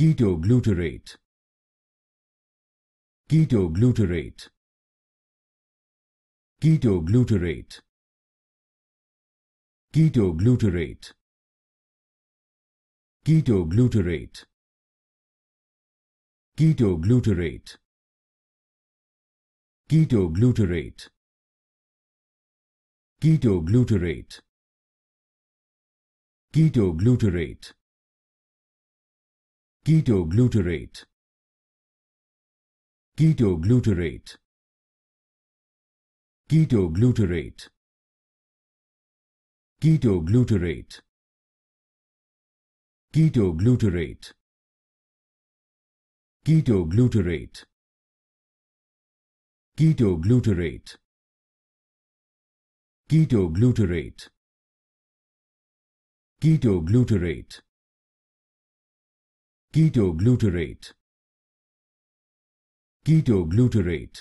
ketoglutarate ketoglutarate ketoglutarate ketoglutarate ketoglutarate ketoglutarate ketoglutarate ketoglutarate ketoglutarate Keto Keto Keto Keto ketoglutarate Keto ketoglutarate Keto ketoglutarate Keto ketoglutarate Keto ketoglutarate ketoglutarate ketoglutarate